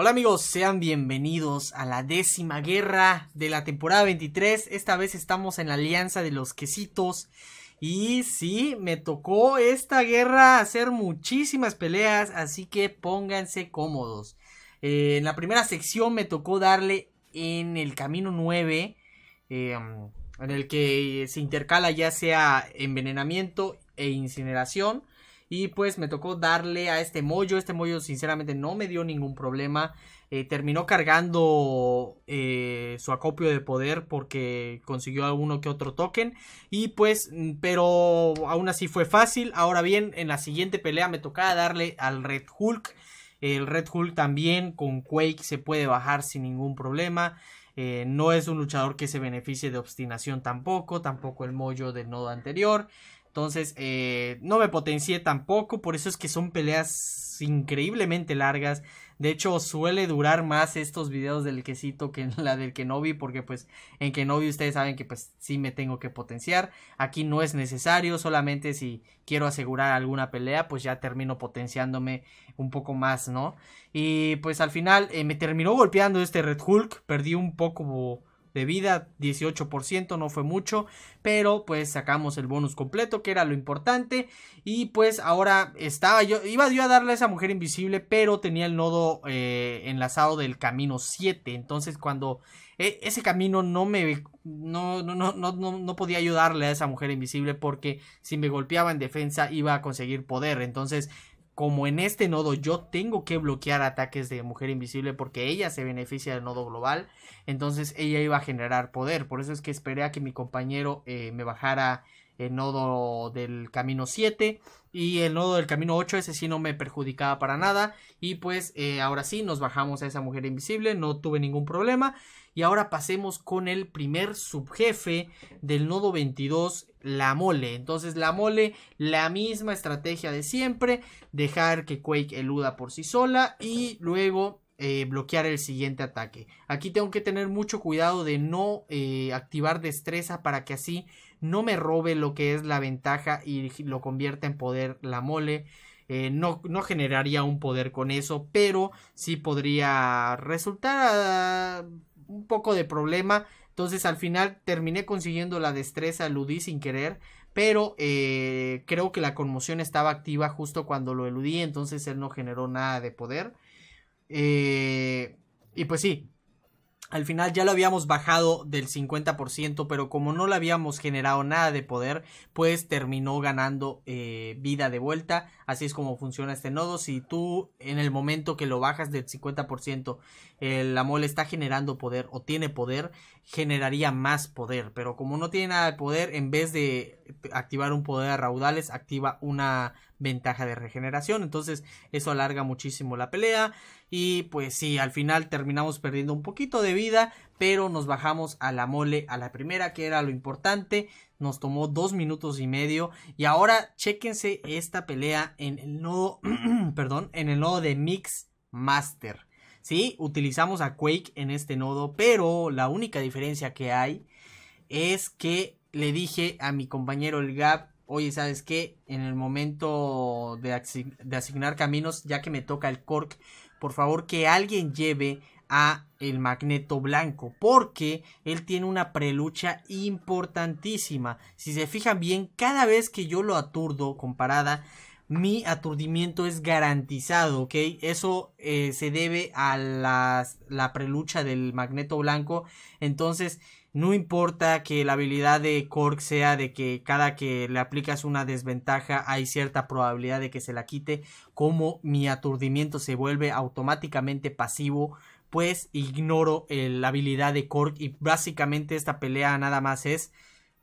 Hola amigos, sean bienvenidos a la décima guerra de la temporada 23. Esta vez estamos en la Alianza de los Quesitos. Y sí, me tocó esta guerra hacer muchísimas peleas, así que pónganse cómodos. Eh, en la primera sección me tocó darle en el camino 9, em, en el que se intercala ya sea envenenamiento e incineración. Y pues me tocó darle a este mollo. Este mollo sinceramente no me dio ningún problema. Eh, terminó cargando eh, su acopio de poder porque consiguió alguno que otro token. Y pues, mm, pero aún así fue fácil. Ahora bien, en la siguiente pelea me tocaba darle al Red Hulk. El Red Hulk también con Quake se puede bajar sin ningún problema. Eh, no es un luchador que se beneficie de obstinación tampoco, tampoco el mollo del nodo anterior. Entonces, eh, no me potencié tampoco, por eso es que son peleas increíblemente largas. De hecho, suele durar más estos videos del quesito que la del Kenobi, porque pues en Kenobi ustedes saben que pues sí me tengo que potenciar. Aquí no es necesario, solamente si quiero asegurar alguna pelea, pues ya termino potenciándome un poco más, ¿no? Y pues al final eh, me terminó golpeando este Red Hulk, perdí un poco de vida, 18%, no fue mucho, pero pues sacamos el bonus completo, que era lo importante, y pues ahora estaba yo, iba yo a darle a esa mujer invisible, pero tenía el nodo eh, enlazado del camino 7, entonces cuando e, ese camino no me, no, no, no, no, no podía ayudarle a esa mujer invisible porque si me golpeaba en defensa iba a conseguir poder, entonces como en este nodo yo tengo que bloquear ataques de mujer invisible porque ella se beneficia del nodo global, entonces ella iba a generar poder. Por eso es que esperé a que mi compañero eh, me bajara el nodo del camino 7 y el nodo del camino 8, ese sí no me perjudicaba para nada. Y pues eh, ahora sí, nos bajamos a esa mujer invisible, no tuve ningún problema. Y ahora pasemos con el primer subjefe del nodo 22, la mole. Entonces la mole, la misma estrategia de siempre, dejar que Quake eluda por sí sola y luego eh, bloquear el siguiente ataque. Aquí tengo que tener mucho cuidado de no eh, activar destreza para que así no me robe lo que es la ventaja y lo convierta en poder la mole. Eh, no, no, generaría un poder con eso, pero sí podría resultar ah, un poco de problema. Entonces al final terminé consiguiendo la destreza eludí sin querer, pero eh, creo que la conmoción estaba activa justo cuando lo eludí, entonces él no generó nada de poder. Eh, y pues sí, al final ya lo habíamos bajado del 50%, pero como no le habíamos generado nada de poder, pues terminó ganando eh, vida de vuelta. Así es como funciona este nodo. Si tú en el momento que lo bajas del 50%, la mole está generando poder o tiene poder, generaría más poder. Pero como no tiene nada de poder, en vez de activar un poder a raudales, activa una ventaja de regeneración. Entonces eso alarga muchísimo la pelea. Y pues sí, al final terminamos perdiendo un poquito de vida. Pero nos bajamos a la mole a la primera, que era lo importante. Nos tomó dos minutos y medio. Y ahora chéquense esta pelea en el nodo. perdón, en el nodo de Mix Master. Sí, utilizamos a Quake en este nodo, pero la única diferencia que hay es que le dije a mi compañero el Gap, oye, ¿sabes qué? En el momento de, asignar caminos, ya que me toca el Cork, por favor que alguien lleve a el Magneto Blanco, porque él tiene una prelucha importantísima. Si se fijan bien, cada vez que yo lo aturdo comparada mi aturdimiento es garantizado, ¿ok? Eso eh, se debe a la prelucha del magneto blanco. Entonces, no importa que la habilidad de Cork sea de que cada que le aplicas una desventaja hay cierta probabilidad de que se la quite, como mi aturdimiento se vuelve automáticamente pasivo, pues ignoro eh, la habilidad de Cork y básicamente esta pelea nada más es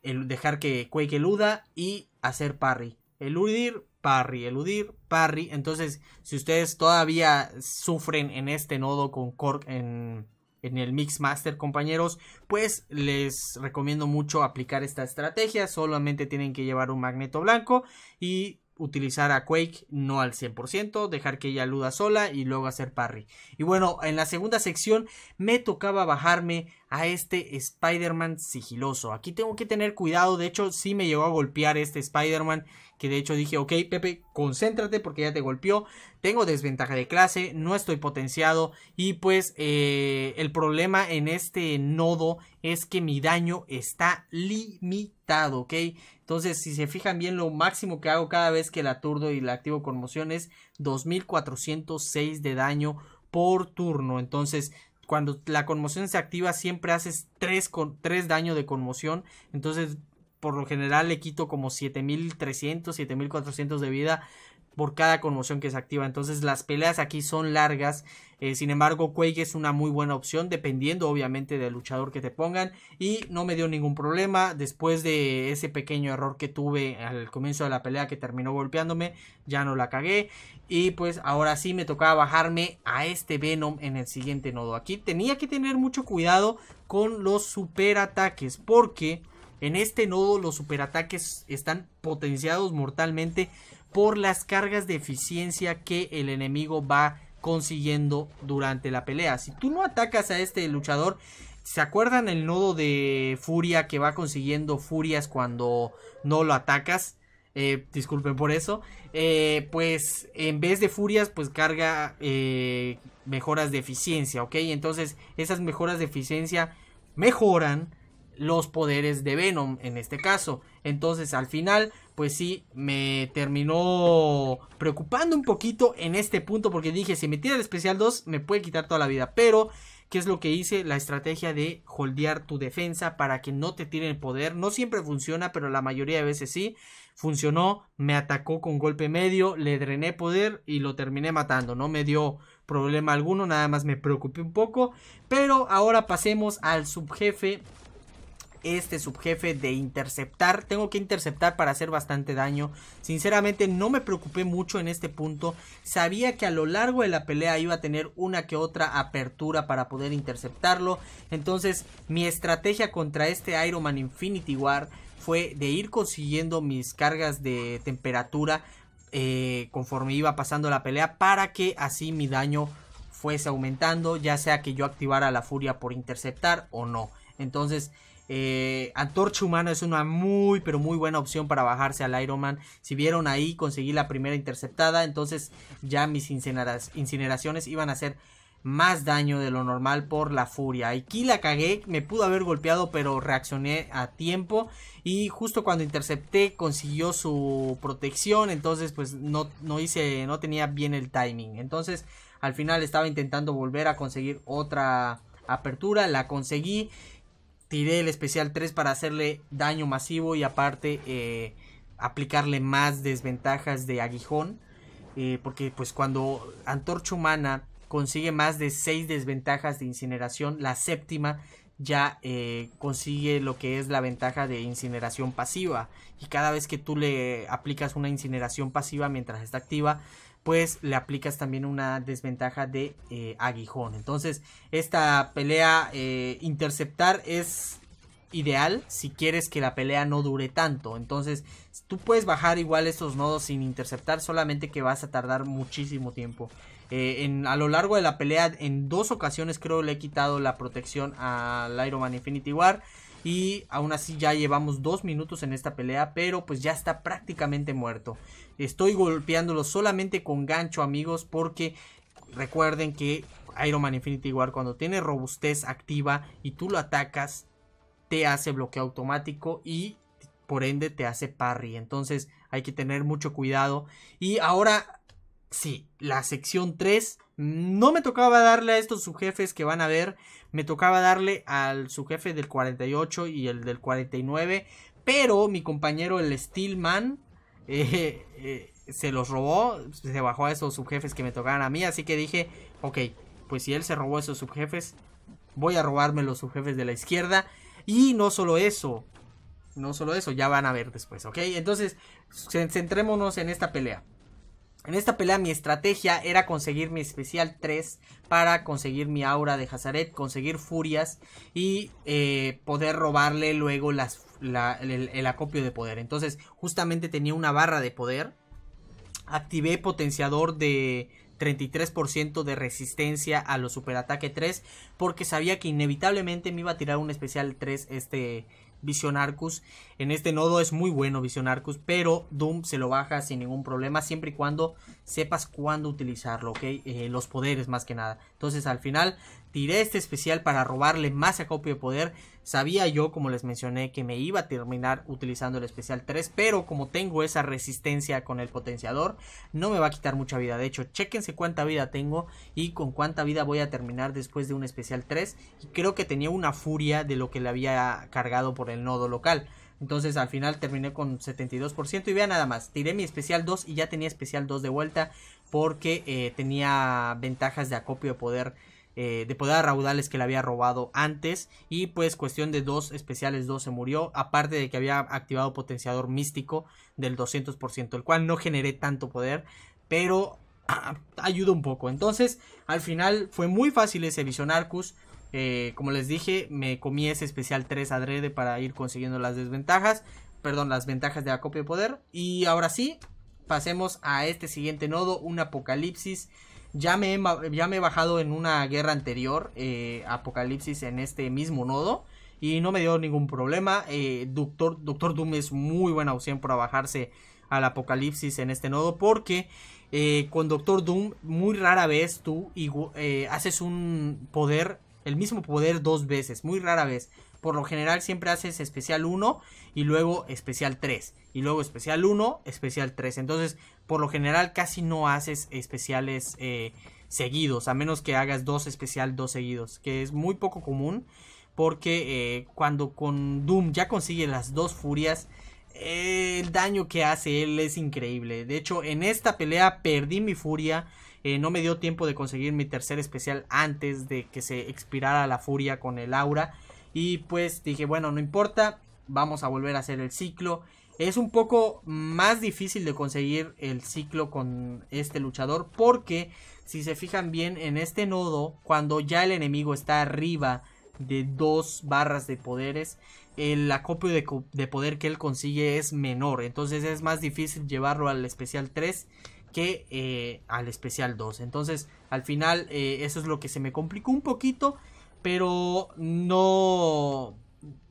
dejar que Quake eluda y hacer parry. Eludir parry, eludir, parry. Entonces, si ustedes todavía sufren en este nodo con Cork en, el Mix Master, compañeros, pues les recomiendo mucho aplicar esta estrategia. Solamente tienen que llevar un magneto blanco y utilizar a Quake no al 100%, dejar que ella aluda sola y luego hacer parry. Y bueno, en la segunda sección me tocaba bajarme a este Spider-Man sigiloso. Aquí tengo que tener cuidado, de hecho sí me llegó a golpear este Spider-Man, que de hecho dije, ok Pepe, concéntrate porque ya te golpeó, tengo desventaja de clase, no estoy potenciado y pues eh, el problema en este nodo es que mi daño está limitado, ok. Entonces si se fijan bien, lo máximo que hago cada vez que la aturdo y la activo con moción es 2406 de daño por turno. Entonces, cuando la conmoción se activa siempre haces 3, con, daño de conmoción. Entonces, por lo general le quito como 7300, 7400 de vida por cada conmoción que se activa. Entonces, las peleas aquí son largas eh, sin embargo, Quake es una muy buena opción, dependiendo obviamente del luchador que te pongan. Y no me dio ningún problema. Después de ese pequeño error que tuve al comienzo de la pelea que terminó golpeándome, ya no la cagué. Y pues ahora sí me tocaba bajarme a este Venom en el siguiente nodo. Aquí tenía que tener mucho cuidado con los superataques, porque... En este nodo los superataques están potenciados mortalmente por las cargas de eficiencia que el enemigo va consiguiendo durante la pelea. Si tú no atacas a este luchador, ¿se acuerdan el nodo de furia que va consiguiendo furias cuando no lo atacas? Eh, disculpen por eso. Eh, pues en vez de furias, pues carga eh, mejoras de eficiencia, ¿ok? Entonces esas mejoras de eficiencia mejoran los poderes de Venom en este caso. Entonces al final, pues sí, me terminó preocupando un poquito en este punto porque dije, si me tira el especial 2, me puede quitar toda la vida. Pero, ¿qué es lo que hice? La estrategia de holdear tu defensa para que no te tire el poder. No siempre funciona, pero la mayoría de veces sí. Funcionó, me atacó con golpe medio, le drené poder y lo terminé matando. No me dio problema alguno, nada más me preocupé un poco. Pero ahora pasemos al subjefe este subjefe de interceptar. Tengo que interceptar para hacer bastante daño. Sinceramente no me preocupé mucho en este punto. Sabía que a lo largo de la pelea iba a tener una que otra apertura para poder interceptarlo. Entonces mi estrategia contra este Iron Man Infinity War fue de ir consiguiendo mis cargas de temperatura eh, conforme iba pasando la pelea para que así mi daño fuese aumentando, ya sea que yo activara la furia por interceptar o no. Entonces, eh, Antorcha Humana es una muy, pero muy buena opción para bajarse al Iron Man. Si vieron ahí, conseguí la primera interceptada. Entonces ya mis incineraciones iban a hacer más daño de lo normal por la furia. Aquí la cagué, me pudo haber golpeado, pero reaccioné a tiempo. Y justo cuando intercepté, consiguió su protección. Entonces, pues no, no hice, no tenía bien el timing. Entonces, al final estaba intentando volver a conseguir otra apertura, la conseguí tiré el especial 3 para hacerle daño masivo y aparte eh, aplicarle más desventajas de aguijón. Eh, porque pues cuando Antorcha Humana consigue más de 6 desventajas de incineración, la séptima ya eh, consigue lo que es la ventaja de incineración pasiva. Y cada vez que tú le aplicas una incineración pasiva mientras está activa, pues le aplicas también una desventaja de eh, aguijón. Entonces, esta pelea eh, interceptar es ideal si quieres que la pelea no dure tanto. Entonces, tú puedes bajar igual estos nodos sin interceptar, solamente que vas a tardar muchísimo tiempo. Eh, en, a lo largo de la pelea, en dos ocasiones creo le he quitado la protección al Iron Man Infinity War. Y aún así ya llevamos dos minutos en esta pelea, pero pues ya está prácticamente muerto. Estoy golpeándolo solamente con gancho, amigos, porque recuerden que Iron Man Infinity War cuando tiene robustez activa y tú lo atacas, te hace bloqueo automático y por ende te hace parry. Entonces hay que tener mucho cuidado. Y ahora, sí, la sección 3. No me tocaba darle a estos subjefes que van a ver. Me tocaba darle al subjefe del 48 y el del 49. Pero mi compañero el Steelman eh, eh, se los robó, se bajó a esos subjefes que me tocaran a mí, así que dije, ok, pues si él se robó esos subjefes, voy a robarme los subjefes de la izquierda. Y no solo eso, no solo eso, ya van a ver después, ¿ok? Entonces, centrémonos en esta pelea. En esta pelea mi estrategia era conseguir mi especial 3 para conseguir mi aura de Hazaret, conseguir furias y eh, poder robarle luego las, el, acopio de poder. Entonces justamente tenía una barra de poder, activé potenciador de 33% de resistencia a los superataque 3 porque sabía que inevitablemente me iba a tirar un especial 3 este, Vision Arcus. En este nodo es muy bueno Vision Arcus, pero Doom se lo baja sin ningún problema, siempre y cuando sepas cuándo utilizarlo, ¿ok? Eh, los poderes más que nada. Entonces al final Tiré este especial para robarle más acopio de poder. Sabía yo, como les mencioné, que me iba a terminar utilizando el especial 3, pero como tengo esa resistencia con el potenciador, no me va a quitar mucha vida. De hecho, chéquense cuánta vida tengo y con cuánta vida voy a terminar después de un especial 3. Y creo que tenía una furia de lo que le había cargado por el nodo local. Entonces al final terminé con 72% y vea nada más, tiré mi especial 2 y ya tenía especial 2 de vuelta porque eh, tenía ventajas de acopio de poder eh, de poder a raudales que le había robado antes. Y pues cuestión de dos especiales, dos se murió. Aparte de que había activado potenciador místico del 200%, el cual no generé tanto poder. Pero ayuda un poco. Entonces, al final fue muy fácil ese Vision Arcus. Eh, como les dije, me comí ese especial 3 adrede para ir consiguiendo las desventajas. Perdón, las ventajas de acopio de poder. Y ahora sí, pasemos a este siguiente nodo, un apocalipsis ya me, he, ya me he bajado en una guerra anterior, eh, Apocalipsis, en este mismo nodo. Y no me dio ningún problema. Eh, Doctor, Doctor Doom es muy buena opción para bajarse al Apocalipsis en este nodo. Porque eh, con Doctor Doom muy rara vez tú haces un poder, el mismo poder dos veces. Muy rara vez. Por lo general siempre haces especial 1 y luego especial 3. Y luego especial 1, especial 3. Entonces, por lo general casi no haces especiales eh, seguidos. A menos que hagas dos especial, dos seguidos. Que es muy poco común. Porque eh, cuando con Doom ya consigue las dos furias eh, el daño que hace él es increíble. De hecho, en esta pelea perdí mi furia. no me dio tiempo de conseguir mi tercer especial antes de que se expirara la furia con el aura. Y pues dije, bueno, no importa, vamos a volver a hacer el ciclo. Es un poco más difícil de conseguir el ciclo con este luchador porque si se fijan bien en este nodo, cuando ya el enemigo está arriba de dos barras de poderes, el acopio de, poder que él consigue es menor. Entonces es más difícil llevarlo al especial 3 que eh, al especial 2. Entonces al final eh, eso es lo que se me complicó un poquito pero no,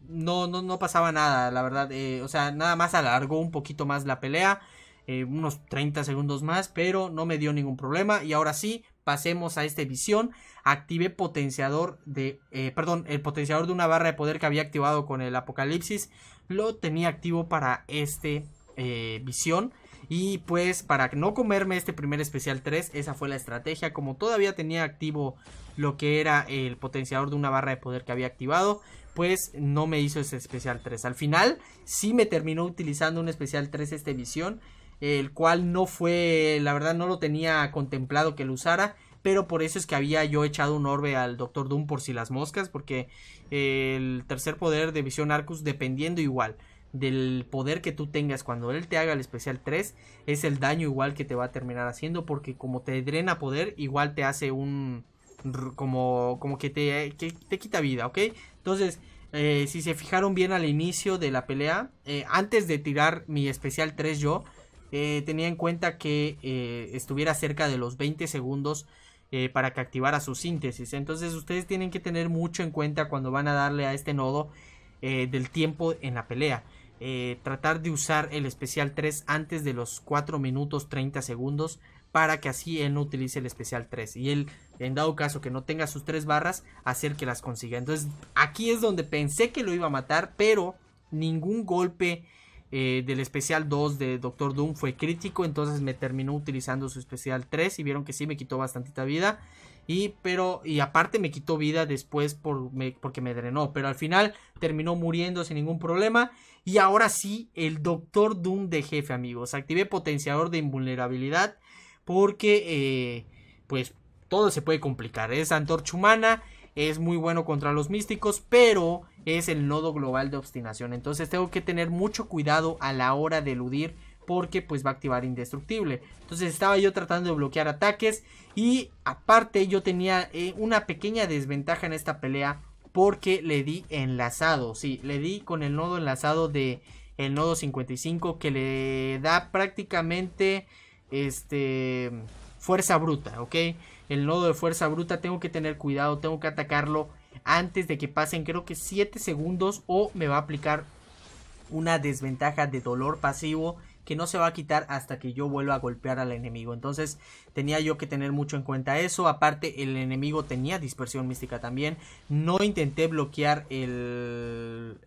no, no, pasaba nada, la verdad. Eh, o sea, nada más alargó un poquito más la pelea, eh, unos 30 segundos más, pero no me dio ningún problema. Y ahora sí, pasemos a esta visión. active potenciador de, eh, perdón, el potenciador de una barra de poder que había activado con el apocalipsis. Lo tenía activo para este visión. Y pues para no comerme este primer especial 3, esa fue la estrategia. Como todavía tenía activo lo que era el potenciador de una barra de poder que había activado, pues no me hizo ese especial 3. Al final sí me terminó utilizando un especial 3 esta visión, el cual no fue, la verdad no lo tenía contemplado que lo usara. Pero por eso es que había yo echado un orbe al Doctor Doom por si las moscas, porque el tercer poder de visión Arcus dependiendo igual del poder que tú tengas cuando él te haga el especial 3 es el daño igual que te va a terminar haciendo porque como te drena poder igual te hace un como como que te, te quita vida ok entonces eh, si se fijaron bien al inicio de la pelea eh, antes de tirar mi especial 3 yo eh, tenía en cuenta que estuviera cerca de los 20 segundos para que activara su síntesis entonces ustedes tienen que tener mucho en cuenta cuando van a darle a este nodo del tiempo en la pelea eh, tratar de usar el especial 3 antes de los 4 minutos 30 segundos para que así él no utilice el especial 3 y él en dado caso que no tenga sus 3 barras hacer que las consiga entonces aquí es donde pensé que lo iba a matar pero ningún golpe eh, del especial 2 de Doctor Doom fue crítico entonces me terminó utilizando su especial 3 y vieron que sí me quitó bastantita vida y pero y aparte me quitó vida después por, porque me drenó pero al final terminó muriendo sin ningún problema y ahora sí, el Doctor Doom de jefe, amigos. Activé potenciador de invulnerabilidad porque, eh, pues, todo se puede complicar. Es antorcha humana, es muy bueno contra los místicos, pero es el nodo global de obstinación. Entonces tengo que tener mucho cuidado a la hora de eludir porque pues va a activar indestructible. Entonces estaba yo tratando de bloquear ataques y aparte yo tenía eh, una pequeña desventaja en esta pelea porque le di enlazado, sí, le di con el nodo enlazado de el nodo 55 que le da prácticamente este fuerza bruta, ¿ok? El nodo de fuerza bruta tengo que tener cuidado, tengo que atacarlo antes de que pasen creo que 7 segundos o me va a aplicar una desventaja de dolor pasivo que no se va a quitar hasta que yo vuelva a golpear al enemigo. Entonces tenía yo que tener mucho en cuenta eso. Aparte el enemigo tenía dispersión mística también. No intenté bloquear el,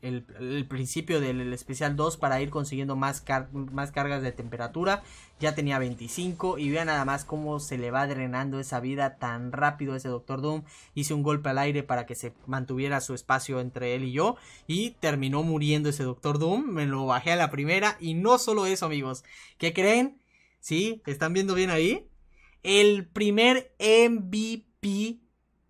principio del especial 2 para ir consiguiendo más, más cargas de temperatura ya tenía 25 y vean nada más cómo se le va drenando esa vida tan rápido ese Doctor Doom. Hice un golpe al aire para que se mantuviera su espacio entre él y yo y terminó muriendo ese Doctor Doom. Me lo bajé a la primera y no solo eso amigos. ¿Qué creen? ¿Sí? ¿Están viendo bien ahí? El primer MVP.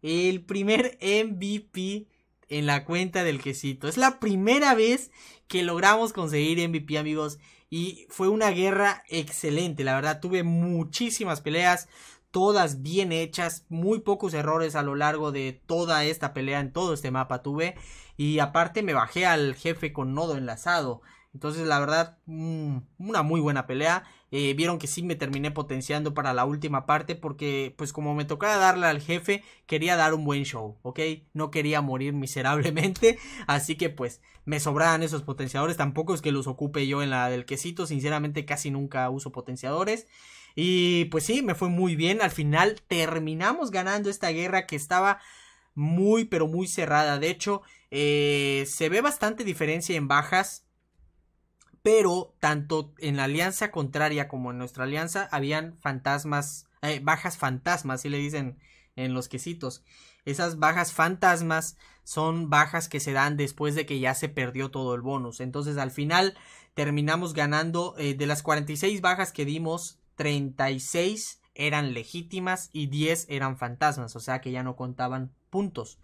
El primer MVP en la cuenta del quesito. Es la primera vez que logramos conseguir MVP amigos. Y fue una guerra excelente, la verdad tuve muchísimas peleas, todas bien hechas, muy pocos errores a lo largo de toda esta pelea en todo este mapa tuve. Y aparte me bajé al jefe con nodo enlazado. Entonces la verdad, mm, una muy buena pelea. Eh, vieron que sí me terminé potenciando para la última parte porque pues como me tocaba darle al jefe quería dar un buen show, ¿ok? No quería morir miserablemente, así que pues me sobraban esos potenciadores, tampoco es que los ocupe yo en la del quesito, sinceramente casi nunca uso potenciadores. Y pues sí, me fue muy bien, al final terminamos ganando esta guerra que estaba muy pero muy cerrada, de hecho eh, se ve bastante diferencia en bajas pero tanto en la alianza contraria como en nuestra alianza habían fantasmas, eh, bajas fantasmas, así le dicen en los quesitos. Esas bajas fantasmas son bajas que se dan después de que ya se perdió todo el bonus. Entonces al final terminamos ganando eh, de las 46 bajas que dimos, 36 eran legítimas y 10 eran fantasmas, o sea que ya no contaban puntos.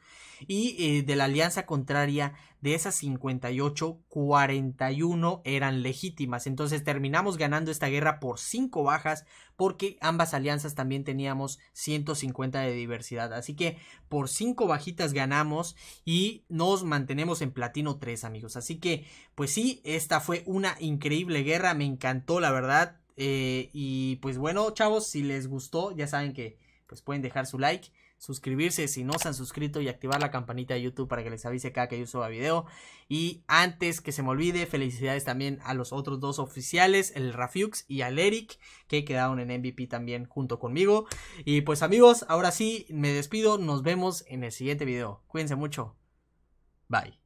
Y eh, de la alianza contraria, de esas 58, 41 eran legítimas. Entonces terminamos ganando esta guerra por 5 bajas porque ambas alianzas también teníamos 150 de diversidad. Así que por 5 bajitas ganamos y nos mantenemos en platino 3 amigos. Así que pues sí, esta fue una increíble guerra. Me encantó la verdad. Eh, y pues bueno chavos, si les gustó ya saben que pues pueden dejar su like suscribirse si no se han suscrito y activar la campanita de YouTube para que les avise cada que yo suba video. Y antes que se me olvide, felicidades también a los otros dos oficiales, el Rafiux y al Eric, que quedaron en MVP también junto conmigo. Y pues amigos, ahora sí, me despido, nos vemos en el siguiente video. Cuídense mucho. Bye.